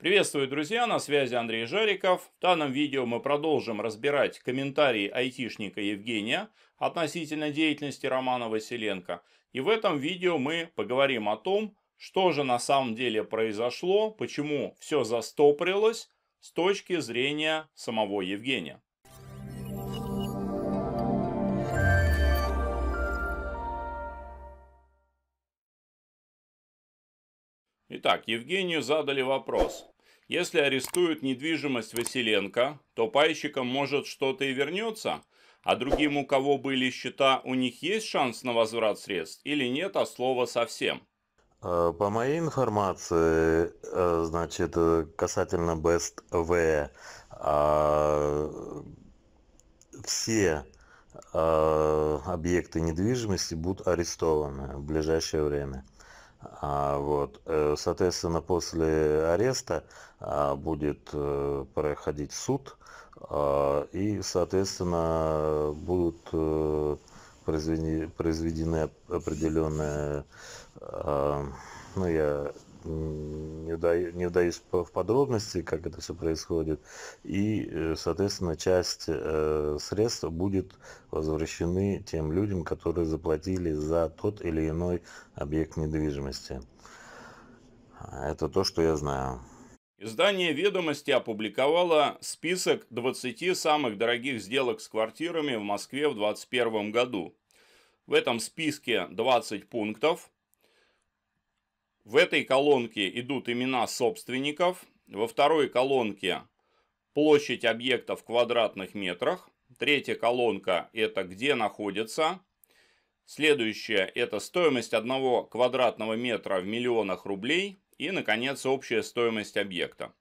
Приветствую, друзья, на связи Андрей Жариков. В данном видео мы продолжим разбирать комментарии айтишника Евгения относительно деятельности Романа Василенко. И в этом видео мы поговорим о том, что же на самом деле произошло, почему все застопорилось с точки зрения самого Евгения. Итак, Евгению задали вопрос. Если арестуют недвижимость Василенко, то пайщикам может что-то и вернется, а другим, у кого были счета, у них есть шанс на возврат средств или нет, а слова совсем? Э, по моей информации, э, значит, э, касательно Best V, а, все а, объекты недвижимости будут арестованы в ближайшее время. А, вот. Э, соответственно, после ареста а, будет э, проходить суд, а, и, соответственно, будут э, произведены, произведены определенные, ну, я не, вдаю, не вдаюсь в подробности, как это все происходит, и, э, соответственно, часть э, средств будет возвращены тем людям, которые заплатили за тот или иной объект недвижимости. Это то, что я знаю. Издание «Ведомости» опубликовало список 20 самых дорогих сделок с квартирами в Москве в 2021 году. В этом списке 20 пунктов – в этой колонке идут имена собственников, во второй колонке площадь объекта в квадратных метрах, третья колонка – это где находится, следующая – это стоимость одного квадратного метра в миллионах рублей и, наконец, общая стоимость объекта.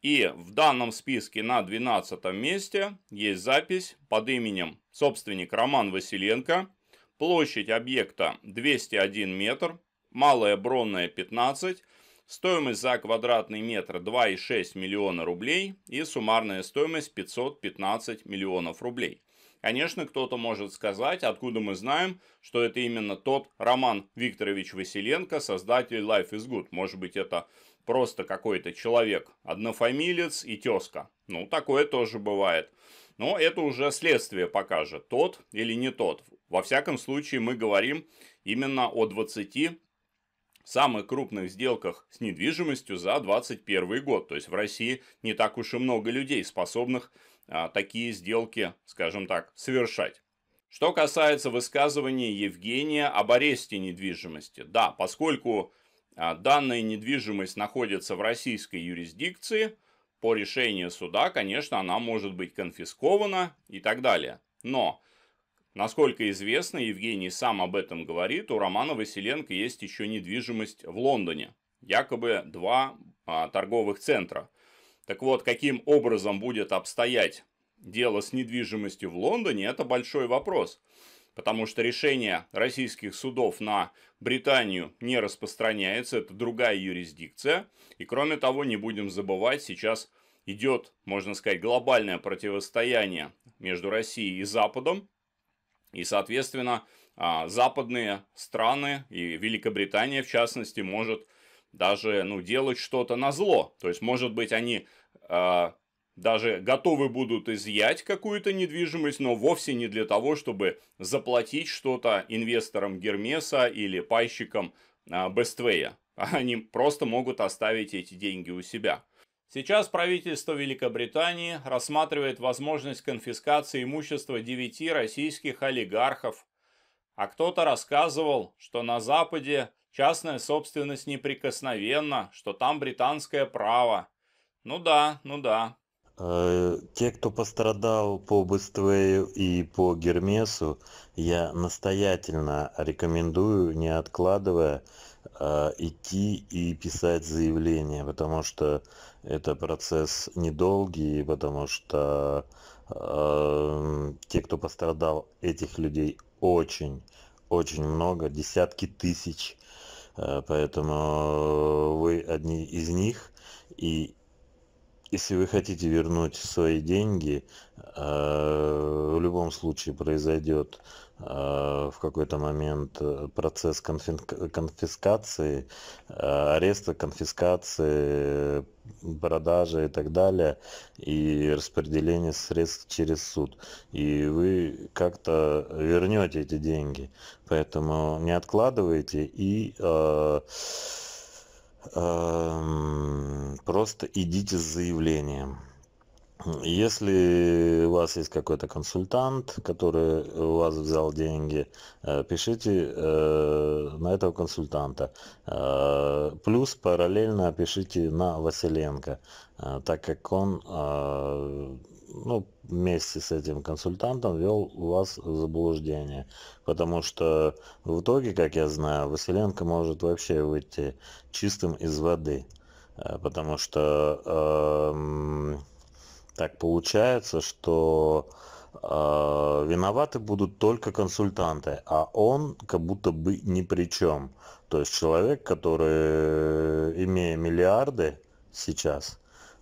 И в данном списке на 12 месте есть запись под именем собственник Роман Василенко, площадь объекта 201 метр, Малая Бронная 15, стоимость за квадратный метр 2,6 миллиона рублей и суммарная стоимость 515 миллионов рублей. Конечно, кто-то может сказать, откуда мы знаем, что это именно тот Роман Викторович Василенко, создатель Life is Good. Может быть, это просто какой-то человек, однофамилец и тезка. Ну, такое тоже бывает. Но это уже следствие покажет, тот или не тот. Во всяком случае, мы говорим именно о 20 самых крупных сделках с недвижимостью за 2021 год. То есть в России не так уж и много людей, способных а, такие сделки, скажем так, совершать. Что касается высказывания Евгения об аресте недвижимости. Да, поскольку а, данная недвижимость находится в российской юрисдикции, по решению суда, конечно, она может быть конфискована и так далее. Но Насколько известно, Евгений сам об этом говорит, у Романа Василенко есть еще недвижимость в Лондоне, якобы два а, торговых центра. Так вот, каким образом будет обстоять дело с недвижимостью в Лондоне, это большой вопрос. Потому что решение российских судов на Британию не распространяется, это другая юрисдикция. И кроме того, не будем забывать, сейчас идет, можно сказать, глобальное противостояние между Россией и Западом, и, соответственно, а, западные страны, и Великобритания в частности, может даже ну, делать что-то на зло. То есть, может быть, они э, даже готовы будут изъять какую-то недвижимость, но вовсе не для того, чтобы заплатить что-то инвесторам Гермеса или пайщикам э, а, Бествея. Они просто могут оставить эти деньги у себя. Сейчас правительство Великобритании рассматривает возможность конфискации имущества девяти российских олигархов. А кто-то рассказывал, что на Западе частная собственность неприкосновенна, что там британское право. Ну да, ну да. Э, те, кто пострадал по Бествею и по Гермесу, я настоятельно рекомендую, не откладывая, а, идти и писать заявление, потому что это процесс недолгий, потому что э, те, кто пострадал, этих людей очень, очень много, десятки тысяч, а, поэтому вы одни из них, и если вы хотите вернуть свои деньги, э, в любом случае произойдет э, в какой-то момент э, процесс конфискации, э, ареста, конфискации, продажи и так далее, и распределение средств через суд. И вы как-то вернете эти деньги. Поэтому не откладывайте и э, эм, просто идите с заявлением если у вас есть какой-то консультант, который у вас взял деньги, э, пишите э, на этого консультанта. Э, плюс параллельно пишите на Василенко, так как он ну, вместе с этим консультантом вел вас в заблуждение. Потому что в итоге, как я знаю, Василенко может вообще выйти чистым из воды. Потому что эм, так получается, что э, виноваты будут только консультанты, а он как будто бы ни при чем. То есть человек, который, имея миллиарды сейчас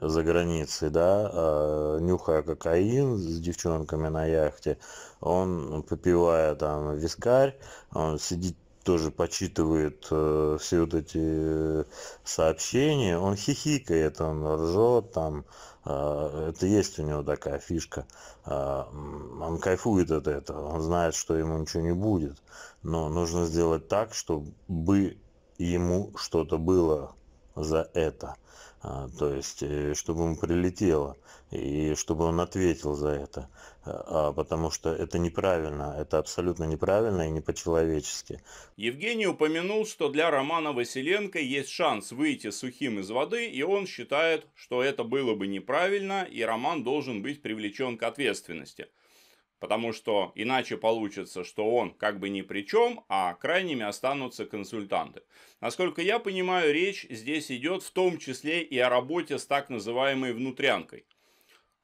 за границей, да, э, нюхая кокаин с девчонками на яхте, он попивая там вискарь, он сидит тоже почитывает э, все вот эти э, сообщения, он хихикает, он ржет там, э, это есть у него такая фишка, э, он кайфует от этого, он знает, что ему ничего не будет, но нужно сделать так, чтобы ему что-то было, за это а, то есть э, чтобы ему прилетело и чтобы он ответил за это а, а потому что это неправильно это абсолютно неправильно и не по-человечески Евгений упомянул что для Романа Василенко есть шанс выйти сухим из воды и он считает что это было бы неправильно и Роман должен быть привлечен к ответственности – Потому что иначе получится, что он как бы ни при чем, а крайними останутся консультанты. Насколько я понимаю, речь здесь идет в том числе и о работе с так называемой внутрянкой.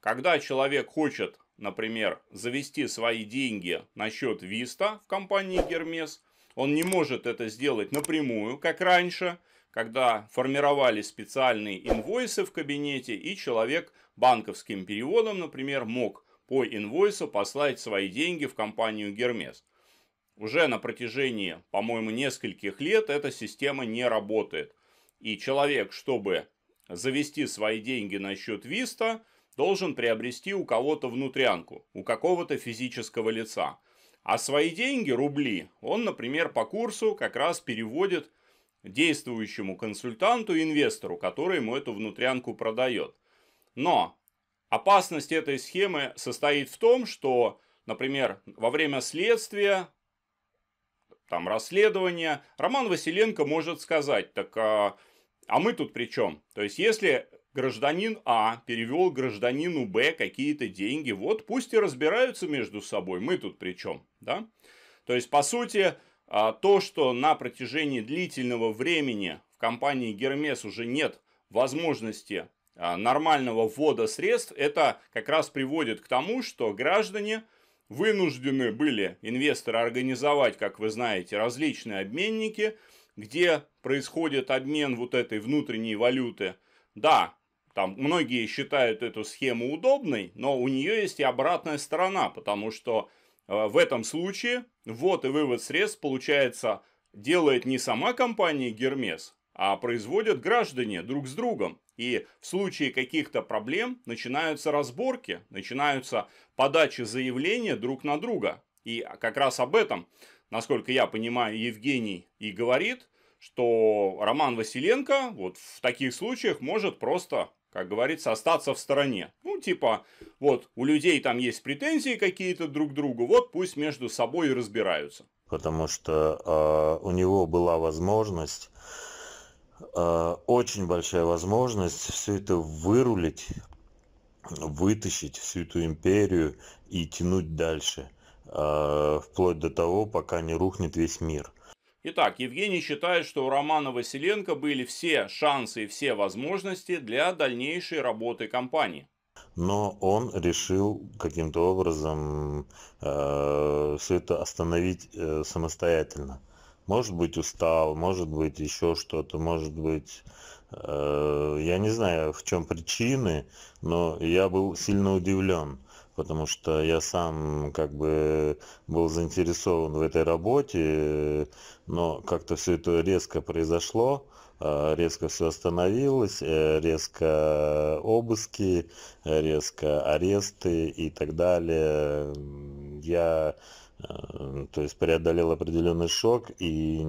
Когда человек хочет, например, завести свои деньги на счет Виста в компании Гермес, он не может это сделать напрямую, как раньше, когда формировались специальные инвойсы в кабинете, и человек банковским переводом, например, мог по инвойсу послать свои деньги в компанию Гермес. Уже на протяжении, по-моему, нескольких лет эта система не работает. И человек, чтобы завести свои деньги на счет Виста, должен приобрести у кого-то внутрянку, у какого-то физического лица. А свои деньги, рубли, он, например, по курсу как раз переводит действующему консультанту, инвестору, который ему эту внутрянку продает. Но Опасность этой схемы состоит в том, что, например, во время следствия, там расследования, Роман Василенко может сказать, так а, а мы тут при чем? То есть, если гражданин А перевел гражданину Б какие-то деньги, вот пусть и разбираются между собой, мы тут при чем, да? То есть, по сути, а, то, что на протяжении длительного времени в компании Гермес уже нет возможности Э, нормального ввода средств, это как раз приводит к тому, что граждане вынуждены были инвесторы организовать, как вы знаете, различные обменники, где происходит обмен вот этой внутренней валюты. Да, там многие считают эту схему удобной, но у нее есть и обратная сторона, потому что э, в этом случае ввод и вывод средств, получается, делает не сама компания Гермес, а производят граждане друг с другом. И в случае каких-то проблем начинаются разборки, начинаются подачи заявления друг на друга. И как раз об этом, насколько я понимаю, Евгений и говорит, что Роман Василенко вот в таких случаях может просто как говорится, остаться в стороне. Ну, типа, вот у людей там есть претензии какие-то друг к другу, вот пусть между собой и разбираются. Потому что э, у него была возможность Э, очень большая возможность все это вырулить, вытащить всю эту империю и тянуть дальше, э, вплоть до того, пока не рухнет весь мир. Итак, Евгений считает, что у Романа Василенко были все шансы и все возможности для дальнейшей работы компании. Но он решил каким-то образом э, все это остановить э, самостоятельно может быть устал может быть еще что-то может быть э, я не знаю в чем причины но я был сильно удивлен, потому что я сам как бы был заинтересован в этой работе но как-то все это резко произошло э, резко все остановилось э, резко обыски резко аресты и так далее я э, то есть преодолел определенный шок и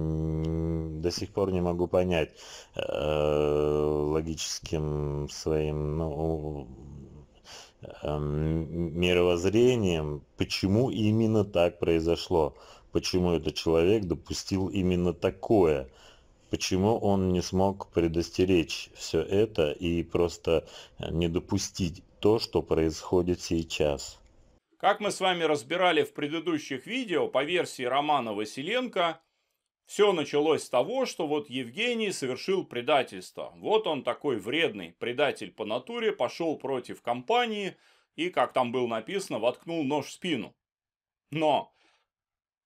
до сих пор не могу понять э, логическим своим ну, э, мировоззрением, почему именно так произошло, почему этот человек допустил именно такое, почему он не смог предостеречь все это и просто не допустить то, что происходит сейчас. Как мы с вами разбирали в предыдущих видео по версии романа Василенко, все началось с того, что вот Евгений совершил предательство. Вот он такой вредный предатель по натуре, пошел против компании и, как там было написано, воткнул нож в спину. Но,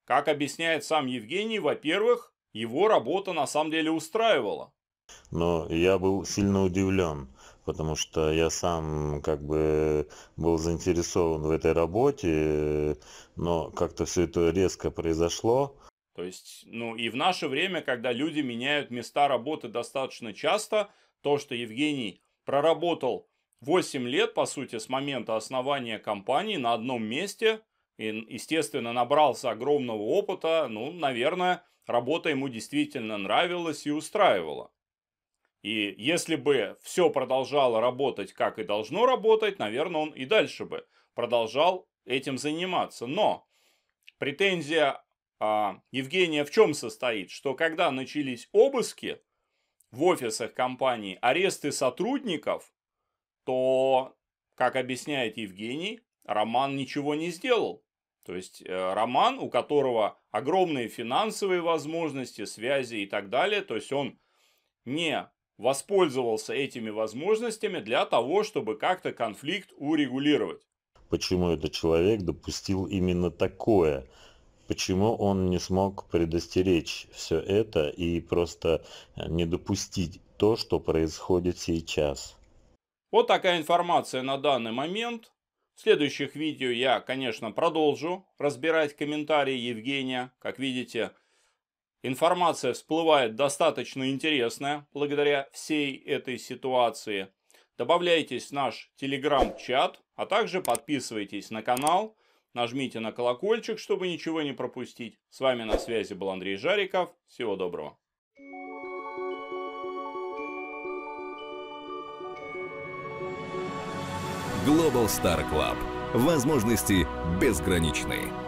как объясняет сам Евгений, во-первых, его работа на самом деле устраивала. Но я был сильно удивлен потому что я сам как бы был заинтересован в этой работе, но как-то все это резко произошло. То есть, ну и в наше время, когда люди меняют места работы достаточно часто, то, что Евгений проработал 8 лет, по сути, с момента основания компании на одном месте, и, естественно, набрался огромного опыта, ну, наверное, работа ему действительно нравилась и устраивала. И если бы все продолжало работать, как и должно работать, наверное, он и дальше бы продолжал этим заниматься. Но претензия а, Евгения в чем состоит? Что когда начались обыски в офисах компании, аресты сотрудников, то, как объясняет Евгений, Роман ничего не сделал. То есть э, Роман, у которого огромные финансовые возможности, связи и так далее, то есть он не воспользовался этими возможностями для того, чтобы как-то конфликт урегулировать. Почему этот человек допустил именно такое? Почему он не смог предостеречь все это и просто э, не допустить то, что происходит сейчас? Вот такая информация на данный момент. В следующих видео я, конечно, продолжу разбирать комментарии Евгения. Как видите, Информация всплывает достаточно интересная благодаря всей этой ситуации. Добавляйтесь в наш телеграм-чат, а также подписывайтесь на канал, нажмите на колокольчик, чтобы ничего не пропустить. С вами на связи был Андрей Жариков. Всего доброго. Global Star Club. Возможности безграничные.